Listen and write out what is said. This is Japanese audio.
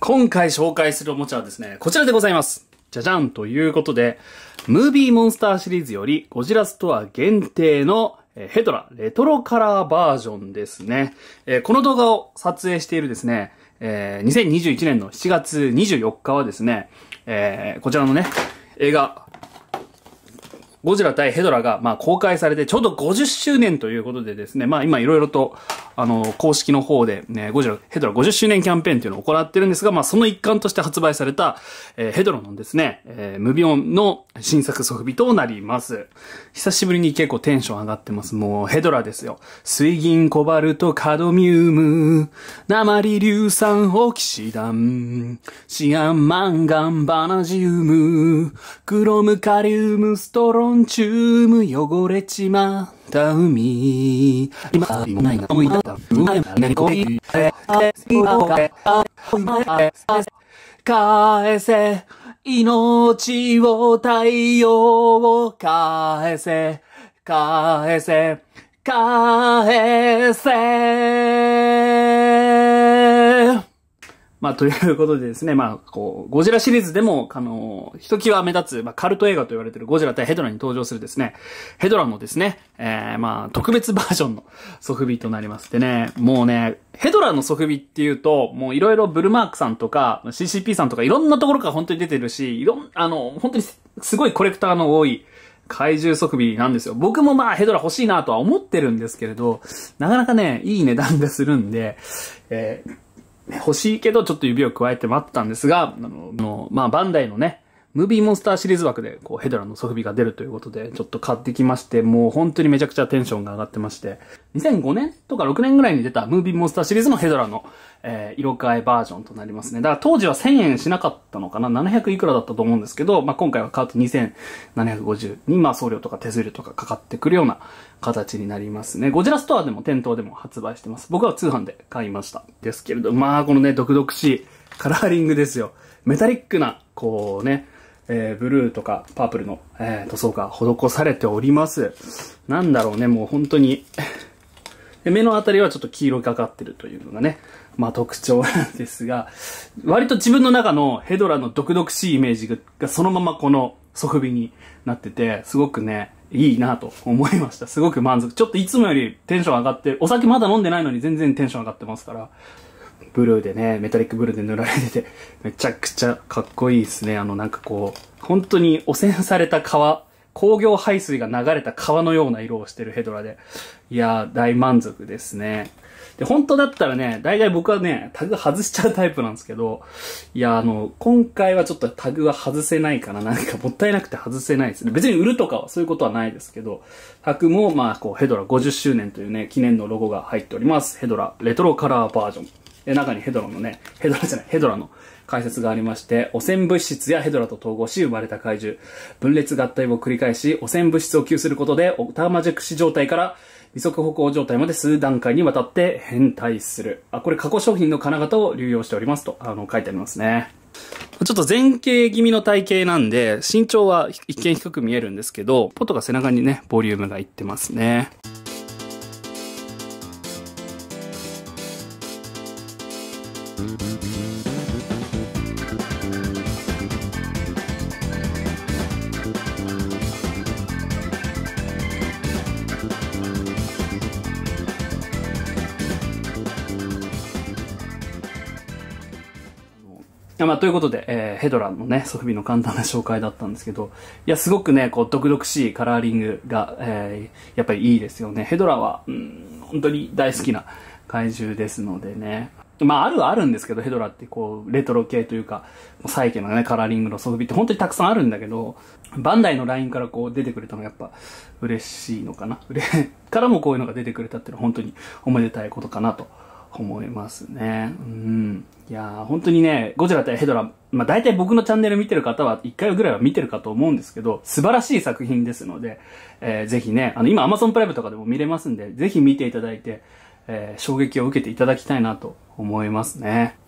今回紹介するおもちゃはですね、こちらでございます。じゃじゃんということで、ムービーモンスターシリーズよりゴジラストア限定のヘドラレトロカラーバージョンですね。えこの動画を撮影しているですね、え2021年の7月24日はですね、えこちらのね、映画、ゴジラ対ヘドラが、まあ、公開されて、ちょうど50周年ということでですね、まあ、今いろいろと、あの、公式の方で、ね、ゴジラ、ヘドラ50周年キャンペーンっていうのを行ってるんですが、まあ、その一環として発売された、えー、ヘドラのですね、えー、ムビオンの新作ソフビとなります。久しぶりに結構テンション上がってます。もう、ヘドラですよ。水銀、コバルト、カドミウム、鉛、硫酸、オキシダン、シアン、マンガン、バナジウム、クロム、カリウム、ストロンチウム、汚れちまう。た海。今にないな。思い出た。うまいなこい。え、え、今をあ、お前、え、返せ。命を太陽を返せ。返せ。返せ。まあ、ということでですね、まあ、こう、ゴジラシリーズでも、あの、ひときわ目立つ、まあ、カルト映画と言われているゴジラ対ヘドラに登場するですね、ヘドラのですね、えー、まあ、特別バージョンの ソフビとなります。でね、もうね、ヘドラのソフビっていうと、もういろいろブルマークさんとか、CCP さんとかいろんなところから本当に出てるし、いろん、あの、本当にすごいコレクターの多い、怪獣即備なんですよ。僕もまあヘドラ欲しいなとは思ってるんですけれど、なかなかね、いい値段がするんで、えー欲しいけどちょっと指を加えて待ったんですが、あの、まあ、バンダイのね、ムービーモンスターシリーズ枠で、こう、ヘドラのソフビが出るということで、ちょっと買ってきまして、もう本当にめちゃくちゃテンションが上がってまして、2005年とか6年ぐらいに出たムービーモンスターシリーズのヘドラの、えー、色替えバージョンとなりますね。だから当時は1000円しなかったのかな ?700 いくらだったと思うんですけど、まあ、今回は買うと2750に、まあ、送料とか手数料とかかかってくるような形になりますね。ゴジラストアでも店頭でも発売してます。僕は通販で買いました。ですけれど、まあ、このね、毒々しいカラーリングですよ。メタリックな、こうね、えー、ブルーとかパープルの、えー、塗装が施されております。なんだろうね、もう本当に 目のあたりはちょっと黄色がかってるというのがね、まあ特徴なんですが、割と自分の中のヘドラの毒々しいイメージがそのままこのソフビになってて、すごくね、いいなと思いました。すごく満足。ちょっといつもよりテンション上がって、お酒まだ飲んでないのに全然テンション上がってますから、ブルーでね、メタリックブルーで塗られてて、めちゃくちゃかっこいいですね。あの、なんかこう、本当に汚染された川、工業排水が流れた川のような色をしてるヘドラで。いやー、大満足ですね。で、本当だったらね、大体僕はね、タグ外しちゃうタイプなんですけど、いや、あの、今回はちょっとタグは外せないから、なんかもったいなくて外せないですね。別に売るとかはそういうことはないですけど、タグも、まあ、こう、ヘドラ50周年というね、記念のロゴが入っております。ヘドラレトロカラーバージョン。中にヘドラのね、ヘドラじゃない、ヘドラの解説がありまして、汚染物質やヘドラと統合し生まれた怪獣、分裂合体を繰り返し、汚染物質を吸することで、オタマジェクシ状態から二足歩行状態まで数段階にわたって変態する。あ、これ過去商品の金型を流用しておりますと、あの、書いてありますね。ちょっと前傾気味の体型なんで、身長は一見低く見えるんですけど、ポトが背中にね、ボリュームがいってますね。まあ、ということで、えー、ヘドラのね、ソフビの簡単な紹介だったんですけど、いや、すごくね、こう、独々しいカラーリングが、えー、やっぱりいいですよね。ヘドラは、うん、本当に大好きな怪獣ですのでね、まあ、あるはあるんですけど、ヘドラってこう、レトロ系というか、サイケのね、カラーリングの装備って本当にたくさんあるんだけど、バンダイのラインからこう出てくれたのやっぱ嬉しいのかな。うれ、からもこういうのが出てくれたっていうのは本当におめでたいことかなと思いますね。うん。いや本当にね、ゴジラ対ヘドラ、まあ大体僕のチャンネル見てる方は1回ぐらいは見てるかと思うんですけど、素晴らしい作品ですので、えー、ぜひね、あの今 Amazon プライムとかでも見れますんで、ぜひ見ていただいて、えー、衝撃を受けていただきたいなと思いますね。